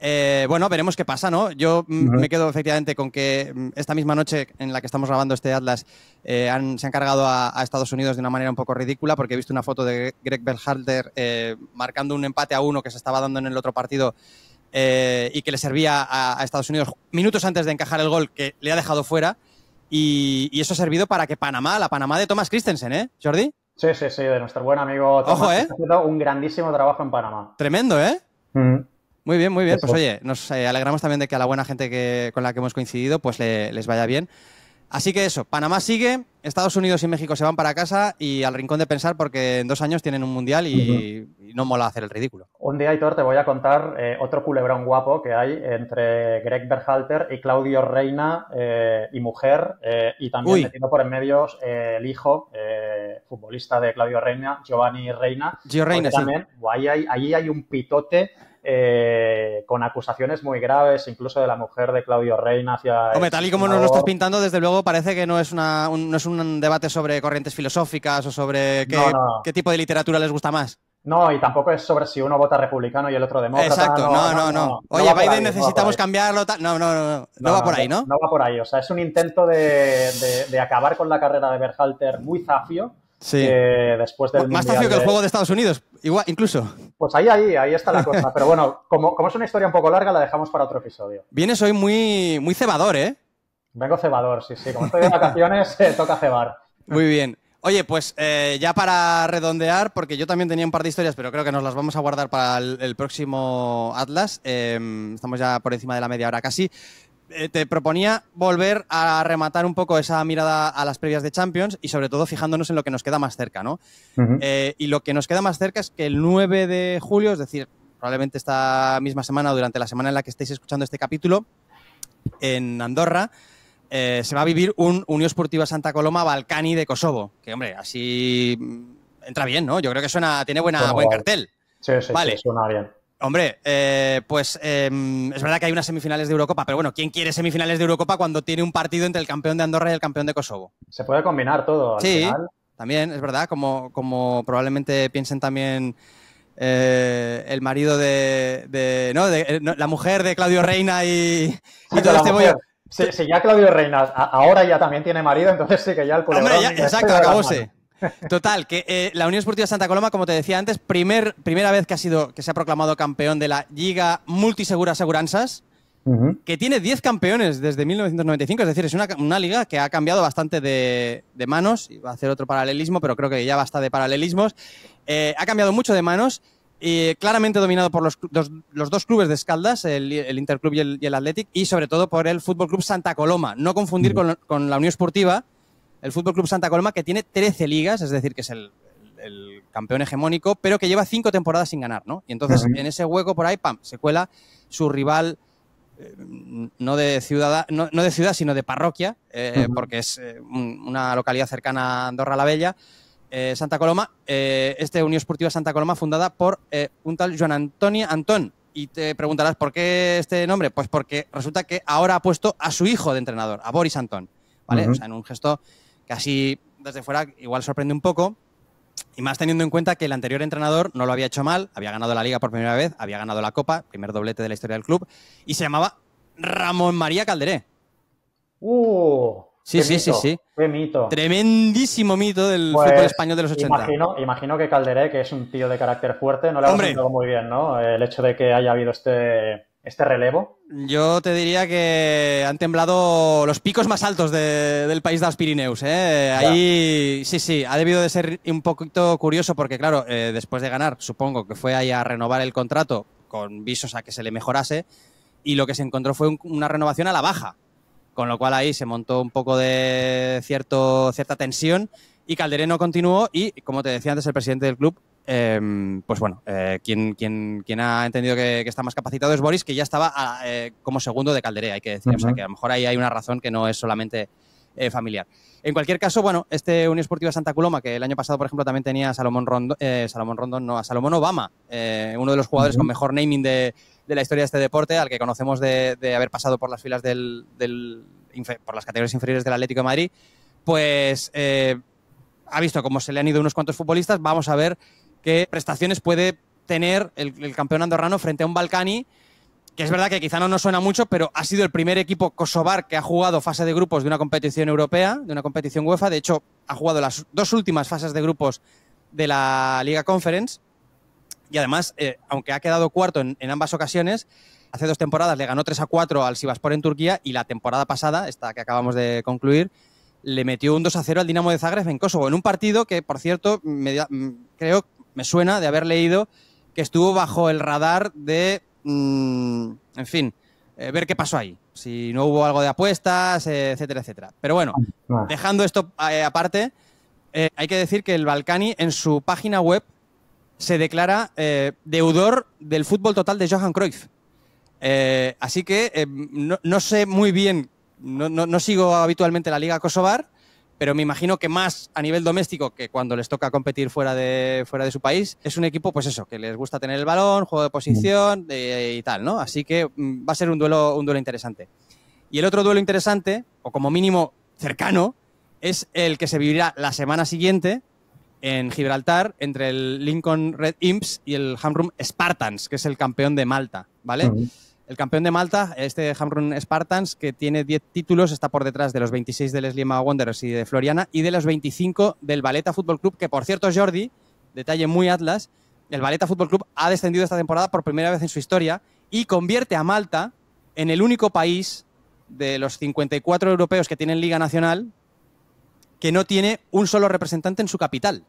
Eh, bueno, veremos qué pasa, ¿no? Yo mm, me quedo efectivamente con que mm, esta misma noche en la que estamos grabando este Atlas eh, se han cargado a, Estados Unidos de una manera un poco ridícula porque he visto una foto de Greg Berhalter eh, marcando un empate a uno que se estaba dando en el otro partido y que le servía a, Estados Unidos minutos antes de encajar el gol que le ha dejado fuera y, y eso ha servido para que Panamá, la Panamá de Thomas Christensen, ¿eh, Jordi? Sí, sí, sí, de nuestro buen amigo. Ojo, ¿eh? un grandísimo trabajo en Panamá. Tremendo, ¿eh? Mm. Muy bien, muy bien. Pues oye, nos eh, alegramos también de que a la buena gente que, con la que hemos coincidido, pues les vaya bien. Así que eso, Panamá sigue, Estados Unidos y México se van para casa y al rincón de pensar porque en dos años tienen un mundial y, no mola hacer el ridículo. Un día, Hitor, te voy a contar eh, otro culebrón guapo que hay entre Greg Berhalter y Claudio Reina eh, y mujer eh, y también metiendo por en medio el hijo futbolista de Claudio Reina, Giovanni Reina. Gio Reina, También, ahí hay un pitote eh, con acusaciones muy graves, incluso de la mujer de Claudio Reina hacia. Hombre, tal y como nos lo estás pintando, desde luego parece que no es, un, debate sobre corrientes filosóficas o sobre qué, tipo de literatura les gusta más. No, y tampoco es sobre si uno vota republicano y el otro demócrata. Exacto, no, no, no. Oye, Biden necesitamos cambiarlo. No, no, no, no, va por ahí, ¿no? No va por ahí. O sea, es un intento de, de acabar con la carrera de Berhalter muy zafio Sí. después del Más fácil que el juego de Estados Unidos, incluso. Pues ahí, ahí, ahí está la cosa. Pero bueno, como, como, es una historia un poco larga, la dejamos para otro episodio. Vienes hoy muy, muy cebador, ¿eh? Vengo cebador, sí, sí. Como estoy de vacaciones, eh, toca cebar. Muy bien. Oye, pues eh, ya para redondear, porque yo también tenía un par de historias, pero creo que nos las vamos a guardar para el próximo Atlas. Em, estamos ya por encima de la media hora casi. Eh, te proponía volver a rematar un poco esa mirada a las previas de Champions y sobre todo fijándonos en lo que nos queda más cerca, ¿no? Eh, y lo que nos queda más cerca es que el 9 de julio, es decir, probablemente esta misma semana o durante la semana en la que estéis escuchando este capítulo, en Andorra, eh, se va a vivir un Unión Esportiva Santa Coloma Balcani de Kosovo. Que, hombre, así mm, entra bien, ¿no? Yo creo que suena, tiene buena, buen cartel. Sí, vale. sí, suena bien. Hombre, eh, pues em, es verdad que hay unas semifinales de Eurocopa, pero bueno, ¿quién quiere semifinales de Eurocopa cuando tiene un partido entre el campeón de Andorra y el campeón de Kosovo? Se puede combinar todo. sí, también es verdad, como, como probablemente piensen también eh, el marido de, eh, ¿no? la mujer de Claudio Reina y, todo este bollo. Si, ya Claudio Reina ahora ya también tiene marido, entonces sí que ya el Hombre, exacto, acabóse. Total, que eh, la Unión Esportiva Santa Coloma, como te decía antes, primer, primera vez que, ha sido, que se ha proclamado campeón de la Liga Multisegura Aseguranzas, que tiene 10 campeones desde 1995, es decir, es una, liga que ha cambiado bastante de, manos. manos, va a hacer otro paralelismo, pero creo que ya basta de paralelismos, eh, ha cambiado mucho de manos. Y claramente dominado por los, dos clubes de Escaldas, el, Interclub y el, Athletic, y sobre todo por el Fútbol Club Santa Coloma. No confundir con, con la Unión Esportiva, el Fútbol Club Santa Coloma, que tiene 13 ligas, es decir, que es el, campeón hegemónico, pero que lleva cinco temporadas sin ganar, ¿no? Y entonces en ese hueco por ahí, pam, se cuela su rival, eh, no, de ciudad, no, de ciudad, sino de parroquia, eh, porque es eh, una localidad cercana a Andorra la Bella, Santa Coloma, este Unión Esportiva Santa Coloma, fundada por un tal Joan Antonio Antón. Y te preguntarás, ¿por qué este nombre? Pues porque resulta que ahora ha puesto a su hijo de entrenador, a Boris Antón, ¿vale? O sea, en un gesto Casi desde fuera igual sorprende un poco. Y más teniendo en cuenta que el anterior entrenador no lo había hecho mal, había ganado la liga por primera vez, había ganado la copa, primer doblete de la historia del club, y se llamaba Ramón María Calderé. ¡Uh! Sí, sí, sí, sí. ¡Qué mito! Tremendísimo mito del pues fútbol español de los 80. Imagino, que Calderé, que es un tío de carácter fuerte, no le ha muy bien, ¿no? El hecho de que haya habido este este relevo? Yo te diría que han temblado los picos más altos del país de los Pirineos. ¿eh? Ahí sí, sí, ha debido de ser un poquito curioso porque, claro, eh, después de ganar, supongo que fue ahí a renovar el contrato con visos a que se le mejorase y lo que se encontró fue una renovación a la baja, con lo cual ahí se montó un poco de cierto, cierta tensión y Caldereno continuó y, como te decía antes el presidente del club, Em, pues bueno, eh, quien, quien, ha entendido que, está más capacitado es Boris, que ya estaba eh, como segundo de Calderé, hay que decir. O sea, que a lo mejor ahí hay una razón que no es solamente eh, familiar. En cualquier caso, bueno, este Unión Esportiva Santa Coloma, que el año pasado, por ejemplo, también tenía a Salomón Rondón, Salomón Rondón, no, a Salomón Obama, uno de los jugadores con mejor naming de, la historia de este deporte, al que conocemos de, haber pasado por las filas del, por las categorías inferiores del Atlético de Madrid, pues ha visto cómo se le han ido unos cuantos futbolistas. Vamos a ver qué prestaciones puede tener el, campeón andorrano frente a un Balcani, que es verdad que quizá no nos suena mucho, pero ha sido el primer equipo kosovar que ha jugado fase de grupos de una competición europea, de una competición UEFA. De hecho, ha jugado las dos últimas fases de grupos de la Liga Conference. Y además, eh, aunque ha quedado cuarto en, ambas ocasiones, hace dos temporadas le ganó 3 a 4 al Sivaspor en Turquía y la temporada pasada, esta que acabamos de concluir, le metió un 2 a 0 al Dinamo de Zagreb en Kosovo, en un partido que, por cierto, mm, creo creo me suena de haber leído que estuvo bajo el radar de, mm, en fin, eh, ver qué pasó ahí, si no hubo algo de apuestas, eh, etcétera, etcétera. Pero bueno, ah, dejando esto eh, aparte, hay que decir que el Balcani en su página web se declara deudor del fútbol total de Johan Cruyff. así que no, sé muy bien, no sigo habitualmente la Liga Kosovar, pero me imagino que más a nivel doméstico que cuando les toca competir fuera de, fuera de su país, es un equipo, pues eso, que les gusta tener el balón, juego de posición eh, y tal, ¿no? Así que mm, va a ser un duelo, un duelo interesante. Y el otro duelo interesante, o como mínimo cercano, es el que se vivirá la semana siguiente en Gibraltar entre el Lincoln Red Imps y el Hamrum Spartans, que es el campeón de Malta, ¿vale? El campeón de Malta, este Hamrun Spartans, que tiene 10 títulos, está por detrás de los 26 del Slima Wanderers y de Floriana y de los 25 del Valeta Football Club, que por cierto, Jordi, detalle muy Atlas, el Valeta Football Club ha descendido esta temporada por primera vez en su historia y convierte a Malta en el único país de los 54 europeos que tienen Liga Nacional que no tiene un solo representante en su capital,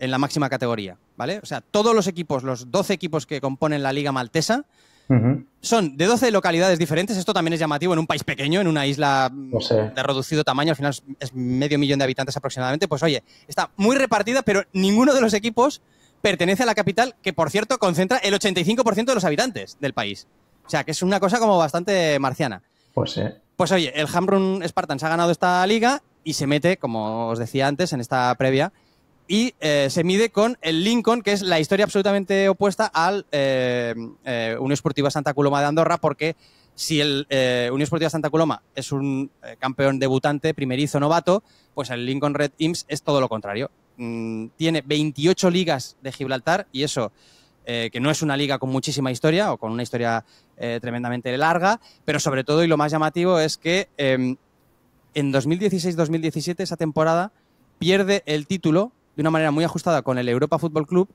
en la máxima categoría, ¿vale? O sea, todos los equipos, los 12 equipos que componen la Liga Maltesa, son de 12 localidades diferentes. Esto también es llamativo en un país pequeño, en una isla mm, de reducido tamaño. Al final es medio millón de habitantes aproximadamente. Pues oye, está muy repartida, pero ninguno de los equipos pertenece a la capital, que por cierto concentra el 85% de los habitantes del país. O sea, que es una cosa como bastante marciana. Pues Pues oye, el Hamrun Spartans ha ganado esta liga y se mete, como os decía antes en esta previa, y eh, se mide con el Lincoln, que es la historia absolutamente opuesta al eh, eh, Unión Esportiva Santa Coloma de Andorra, porque si el Unión Esportiva Santa Coloma es un campeón debutante, primerizo, novato, pues el Lincoln Red Imps es todo lo contrario. Mm, tiene 28 ligas de Gibraltar y eso... que no es una liga con muchísima historia o con una historia tremendamente larga, pero sobre todo y lo más llamativo es que em, en 2016-2017, esa temporada, pierde el título de una manera muy ajustada con el Europa Football Club.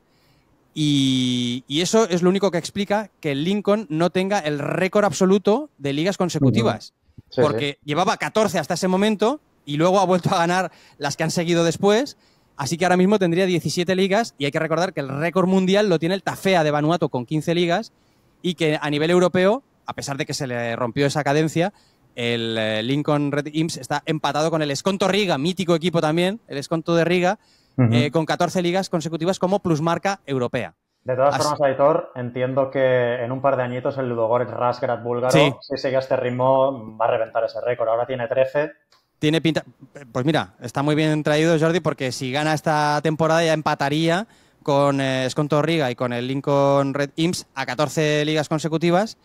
Y, eso es lo único que explica que el Lincoln no tenga el récord absoluto de ligas consecutivas. porque llevaba 14 hasta ese momento y luego ha vuelto a ganar las que han seguido después. Así que ahora mismo tendría 17 ligas y hay que recordar que el récord mundial lo tiene el Tafea de Vanuatu con 15 ligas y que a nivel europeo, a pesar de que se le rompió esa cadencia, el eh, Lincoln Red Imps está empatado con el Esconto Riga, mítico equipo también, el Esconto de Riga, eh, con 14 ligas consecutivas como plusmarca europea. De todas formas, editor, entiendo que en un par de añitos el Ludogorets Rasgrad búlgaro, si sigue este ritmo, va a reventar ese récord. Ahora tiene 13. Tiene pinta. Eh, pues mira, está muy bien traído Jordi, porque si gana esta temporada ya empataría con eh, y con el Lincoln Red Imps a 14 ligas consecutivas.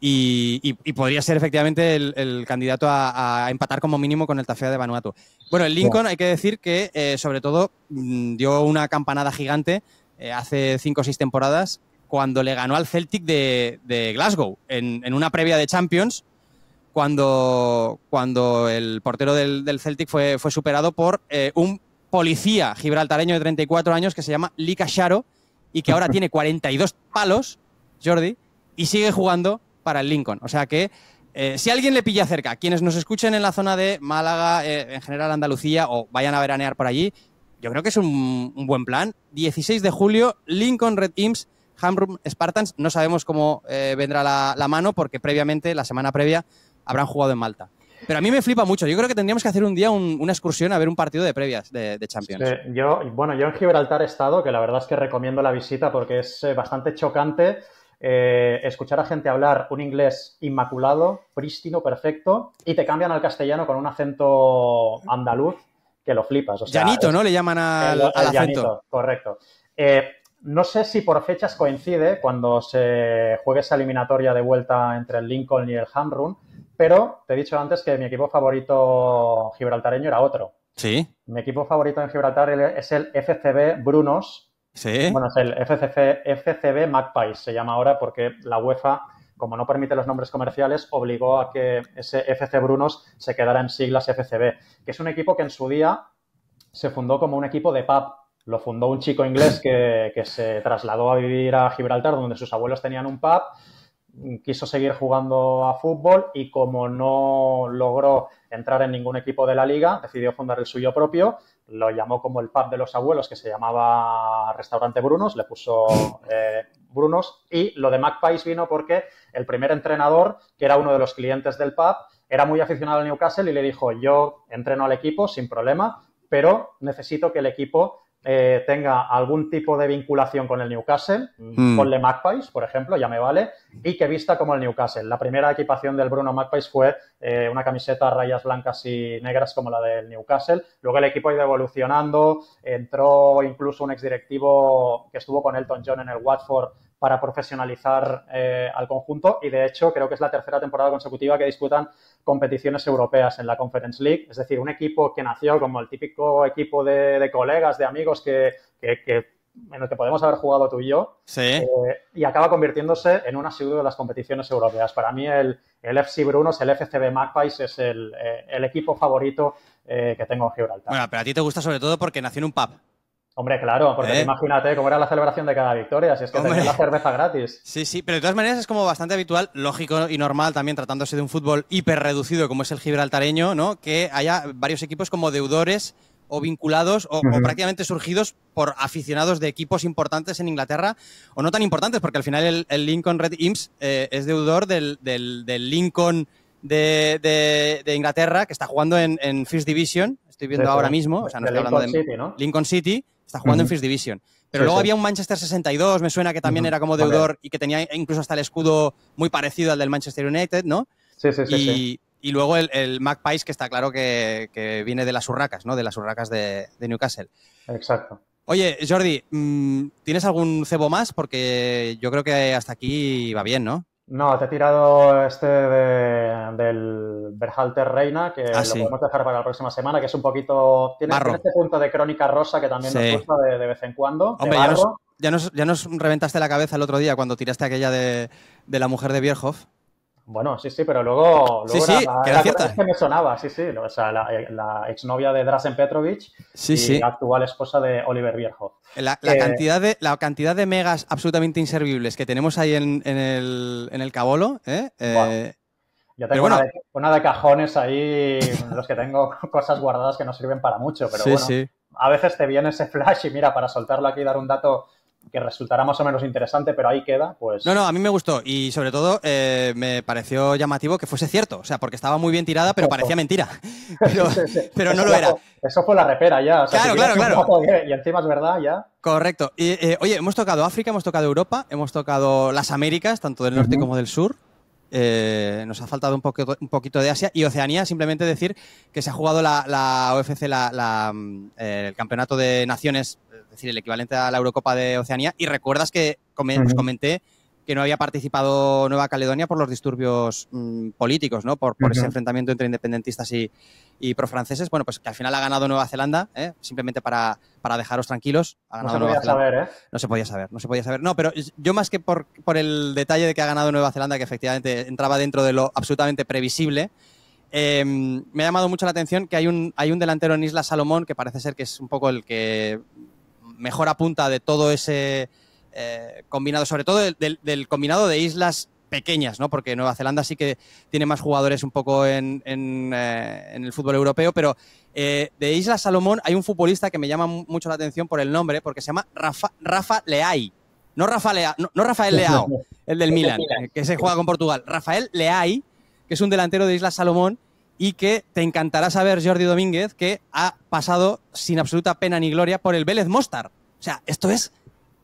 Y, podría ser efectivamente el, candidato a, empatar como mínimo con el Tafea de Vanuatu. Bueno, el Lincoln hay que decir que eh, sobre todo mm, dio una campanada gigante eh, hace cinco o seis temporadas cuando le ganó al Celtic de, Glasgow en, una previa de Champions, cuando, cuando el portero del, Celtic fue, superado por eh, un policía gibraltareño de 34 años que se llama Lika Sharo y que ahora tiene 42 palos, Jordi, y sigue jugando para el Lincoln. O sea que eh, si alguien le pilla cerca, quienes nos escuchen en la zona de Málaga, eh, en general Andalucía, o vayan a veranear por allí, yo creo que es un, buen plan. 16 de julio, Lincoln Red Imps, Hamrum Spartans. No sabemos cómo eh, vendrá la, mano porque previamente, la semana previa, habrán jugado en Malta. Pero a mí me flipa mucho. Yo creo que tendríamos que hacer un día una excursión a ver un partido de previas de, Champions. yo, bueno, yo en Gibraltar he estado, que la verdad es que recomiendo la visita porque es bastante chocante eh, escuchar a gente hablar un inglés inmaculado, prístino, perfecto, y te cambian al castellano con un acento andaluz que lo flipas. llanito, ¿no? Le llaman al, acento. correcto. Eh, no sé si por fechas coincide cuando se juegue esa eliminatoria de vuelta entre el Lincoln y el Hamrun, pero te he dicho antes que mi equipo favorito gibraltareño era otro. Sí. Mi equipo favorito en Gibraltar es el FCB Brunos, bueno, es el FCB Magpies, se llama ahora porque la UEFA, como no permite los nombres comerciales, obligó a que ese FC Brunos se quedara en siglas FCB, que es un equipo que en su día se fundó como un equipo de pub. Lo fundó un chico inglés que, que se trasladó a vivir a Gibraltar, donde sus abuelos tenían un pub quiso seguir jugando a fútbol y como no logró entrar en ningún equipo de la liga, decidió fundar el suyo propio, lo llamó como el pub de los abuelos, que se llamaba Restaurante Brunos, le puso eh, Brunos, y lo de MacPies vino porque el primer entrenador, que era uno de los clientes del pub, era muy aficionado al Newcastle y le dijo, yo entreno al equipo sin problema, pero necesito que el equipo eh, tenga algún tipo de vinculación con el Newcastle, con mm. ponle Magpies, por ejemplo, ya me vale, y que vista como el Newcastle. La primera equipación del Bruno Magpies fue eh, una camiseta a rayas blancas y negras como la del Newcastle. Luego el equipo ha ido evolucionando, entró incluso un exdirectivo que estuvo con Elton John en el Watford para profesionalizar eh, al conjunto y de hecho creo que es la tercera temporada consecutiva que disputan competiciones europeas en la Conference League, es decir, un equipo que nació como el típico equipo de, colegas, de amigos que, en el que podemos haber jugado tú y yo sí. Eh, y acaba convirtiéndose en un asiduo de las competiciones europeas. Para mí el, el FC Brunos, el FCB Magpies es el, eh, el equipo favorito que tengo en Gibraltar. Bueno, pero a ti te gusta sobre todo porque nació en un pub. Hombre, claro, porque ¿Eh? imagínate cómo era la celebración de cada victoria, si es que la cerveza gratis. Sí, sí, pero de todas maneras es como bastante habitual, lógico y normal también tratándose de un fútbol hiper reducido como es el gibraltareño, ¿no? Que haya varios equipos como deudores o vinculados o, prácticamente surgidos por aficionados de equipos importantes en Inglaterra o no tan importantes, porque al final el, Lincoln Red Imps eh, es deudor del, Lincoln de, Inglaterra que está jugando en, en First Division estoy viendo ahora mismo, o sea, no estoy hablando de Lincoln City, está jugando en First Division. Pero luego había un Manchester 62, me suena que también era como deudor y que tenía incluso hasta el escudo muy parecido al del Manchester United, ¿no? Sí, sí, sí. Y, luego el, el Magpies, que está claro que, viene de las urracas, ¿no? De las urracas de, de Newcastle. Exacto. Oye, Jordi, mm, ¿tienes algún cebo más? Porque yo creo que hasta aquí va bien, ¿no? No, te he tirado este del Berhalter Reina, que ah, lo podemos dejar para la próxima semana, que es un poquito. Tiene, este punto de crónica rosa que también nos gusta de, vez en cuando. Hombre, ya nos, ya, nos, reventaste la cabeza el otro día cuando tiraste aquella de, de la mujer de Bierhoff. Bueno, sí, sí, pero luego, la, que, la que me sonaba, sí, sí, o sea, la, exnovia de Drasen Petrovic y la actual esposa de Oliver Bierhoff. La, eh, cantidad de, la cantidad de megas absolutamente inservibles que tenemos ahí en, el, en el cabolo, ¿eh? eh yo tengo una, de, cajones ahí, los que tengo cosas guardadas que no sirven para mucho, pero bueno, a veces te viene ese flash y mira, para soltarlo aquí y dar un dato que resultará más o menos interesante, pero ahí queda, pues... No, no, a mí me gustó y sobre todo eh, me pareció llamativo que fuese cierto, o sea, porque estaba muy bien tirada, pero parecía mentira, pero, no lo era. eso fue la repera ya, claro, claro, claro. y encima es verdad ya. Correcto. Y, eh, oye, hemos tocado África, hemos tocado Europa, hemos tocado las Américas, tanto del norte como del sur. Eh, nos ha faltado un, un poquito de Asia y Oceanía. Simplemente decir que se ha jugado la, OFC, la, mm, el Campeonato de Naciones decir, el equivalente a la Eurocopa de Oceanía. Y recuerdas que os comenté que no había participado Nueva Caledonia por los disturbios mm, políticos, ¿no? Por, ese enfrentamiento entre independentistas y, profranceses. Bueno, pues que al final ha ganado Nueva Zelanda, ¿eh? simplemente para, dejaros tranquilos. ¿eh? no se podía saber, No se podía saber, no pero yo más que por, el detalle de que ha ganado Nueva Zelanda, que efectivamente entraba dentro de lo absolutamente previsible, em, me ha llamado mucho la atención que hay un, hay un delantero en Isla Salomón que parece ser que es un poco el que mejor apunta de todo ese eh, combinado, sobre todo del, combinado de islas pequeñas, ¿no? Porque Nueva Zelanda sí que tiene más jugadores un poco en, eh, el fútbol europeo, pero eh, de Islas Salomón hay un futbolista que me llama mucho la atención por el nombre, porque se llama Rafa, Rafa Leay. No, Rafa no, Rafael Leao, el del Milan, que se juega con Portugal. Rafael Leay, que es un delantero de Isla Salomón, y que te encantará saber, Jordi Domínguez, que ha pasado sin absoluta pena ni gloria por el Vélez Mostar. O sea, esto es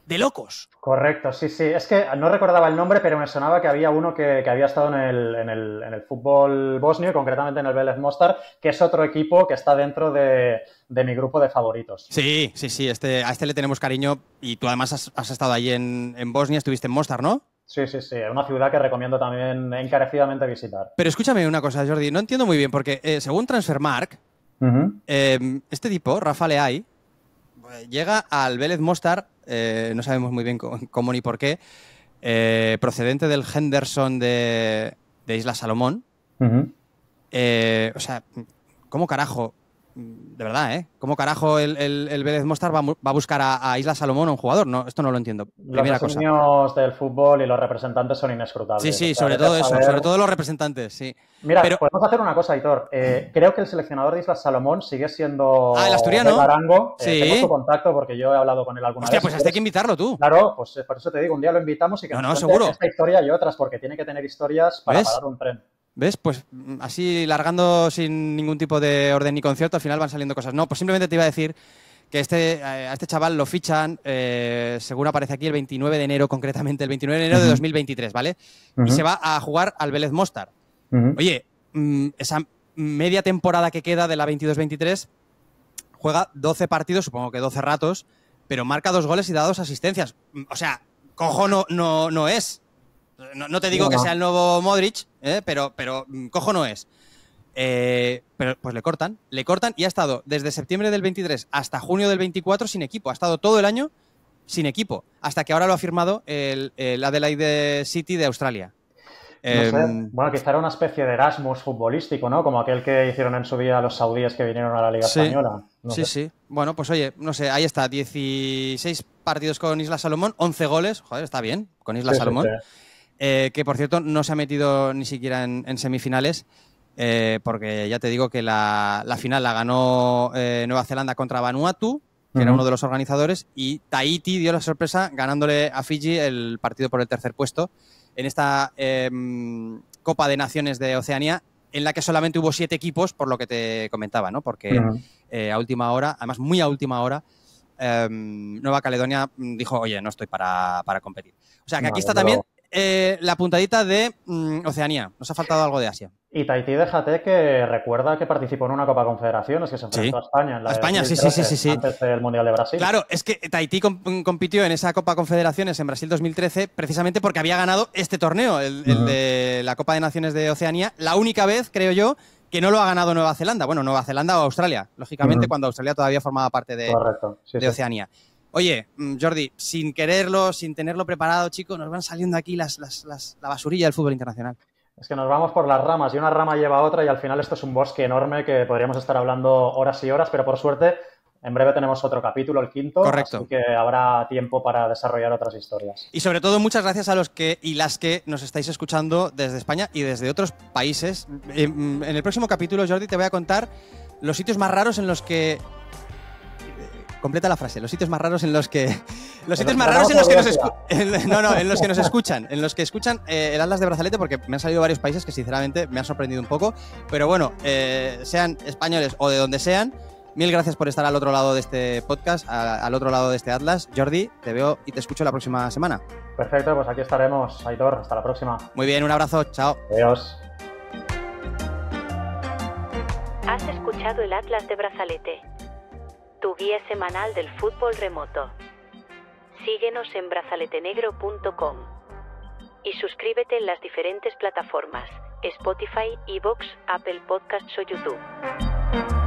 de locos. Correcto, sí, sí. Es que no recordaba el nombre, pero me sonaba que había uno que, había estado en el, en, el, fútbol bosnio, concretamente en el Vélez Mostar, que es otro equipo que está dentro de, mi grupo de favoritos. Sí, sí, sí. Este, a este le tenemos cariño y tú además has, estado allí en, en Bosnia, estuviste en Mostar, ¿no? Sí, sí, sí. Es una ciudad que recomiendo también encarecidamente visitar. Pero escúchame una cosa, Jordi. No entiendo muy bien, porque eh, según Transfermark, em, este tipo, Rafa Leay, llega al Vélez Mostar, eh, no sabemos muy bien cómo ni por qué, eh, procedente del Henderson de, Isla Salomón. o sea, ¿cómo carajo de verdad, ¿eh? ¿Cómo carajo el, el, Vélez Mostar va, a buscar a, Isla Salomón un jugador? No, esto no lo entiendo. los niños del fútbol y los representantes son inescrutables. Sí, sí, sobre todo eso, sobre todo los representantes, sí. Mira, podemos hacer una cosa, Hitor. Eh, creo que el seleccionador de Isla Salomón sigue siendo ah, el asturiano. ...el eh, sí. Tengo contacto porque yo he hablado con él alguna Hostia, vez. pues hasta este hay que invitarlo tú. Claro, pues eh, por eso te digo, un día lo invitamos y que no, no, seguro. esta historia y otras, porque tiene que tener historias para un tren. ¿Ves? Pues mm, así largando sin ningún tipo de orden ni concierto, al final van saliendo cosas. No, pues simplemente te iba a decir que este, eh, a este chaval lo fichan, eh, según aparece aquí, el 29 de enero, concretamente, el 29 de enero de 2023, ¿vale? Y se va a jugar al Vélez Mostar. Oye, mm, esa media temporada que queda de la 22-23, juega 12 partidos, supongo que 12 ratos, pero marca dos goles y da dos asistencias. Mm, o sea, cojo no, no es. No, te digo que sea el nuevo Modric, ¿eh? pero, pero mm, cojo no es. Eh, pero pues le cortan, le cortan y ha estado desde septiembre del 23 hasta junio del 24 sin equipo. Ha estado todo el año sin equipo, hasta que ahora lo ha firmado el, Adelaide City de Australia. Em, bueno, quizá era una especie de Erasmus futbolístico, ¿no? Como aquel que hicieron en su día los saudíes que vinieron a la Liga Española. sí, sí. Bueno, pues oye, no sé, ahí está, 16 partidos con Isla Salomón, 11 goles, joder, está bien, con Isla Salomón. Eh, que por cierto no se ha metido ni siquiera en, semifinales, eh, porque ya te digo que la, final la ganó eh, Nueva Zelanda contra Vanuatu, que era uno de los organizadores, y Tahiti dio la sorpresa ganándole a Fiji el partido por el tercer puesto en esta em, Copa de Naciones de Oceanía en la que solamente hubo siete equipos, por lo que te comentaba, ¿no? Porque a última hora, además muy a última hora, em, Nueva Caledonia dijo, oye, no estoy para, para competir. O sea, que aquí está también eh, la puntadita de mm, Oceanía. Nos ha faltado algo de Asia. Y Tahití, déjate que recuerda que participó en una Copa Confederaciones que se enfrentó a España. En la España, sí, sí, sí, Antes del Mundial de Brasil. Claro, es que Tahití compitió en esa Copa Confederaciones en Brasil 2013 precisamente porque había ganado este torneo, el, de la Copa de Naciones de Oceanía, la única vez, creo yo, que no lo ha ganado Nueva Zelanda. Bueno, Nueva Zelanda o Australia, lógicamente, cuando Australia todavía formaba parte de, de Oceanía. Oye, mm, Jordi, sin quererlo, sin tenerlo preparado, chico, nos van saliendo aquí las, las, las, la basurilla del fútbol internacional. Es que nos vamos por las ramas y una rama lleva a otra y al final esto es un bosque enorme que podríamos estar hablando horas y horas, pero por suerte en breve tenemos otro capítulo, el quinto, Correcto. así que habrá tiempo para desarrollar otras historias. Y sobre todo muchas gracias a los que y las que nos estáis escuchando desde España y desde otros países. Eh, mm, en el próximo capítulo, Jordi, te voy a contar los sitios más raros en los que completa la frase. Los sitios más raros en los que. Los sitios más raros en los que nos escuchan. No, no, en los que nos escuchan. En los que escuchan eh, el Atlas de Brazalete, porque me han salido varios países que sinceramente me han sorprendido un poco. Pero bueno, eh, sean españoles o de donde sean, mil gracias por estar al otro lado de este podcast, al otro lado de este Atlas. Jordi, te veo y te escucho la próxima semana. Perfecto, pues aquí estaremos, Aitor. Hasta la próxima. Muy bien, un abrazo, chao. Adiós. Has escuchado el Atlas de Brazalete tu guía semanal del fútbol remoto. Síguenos en brazaletenegro.com y suscríbete en las diferentes plataformas, Spotify, Evox, Apple Podcasts o YouTube.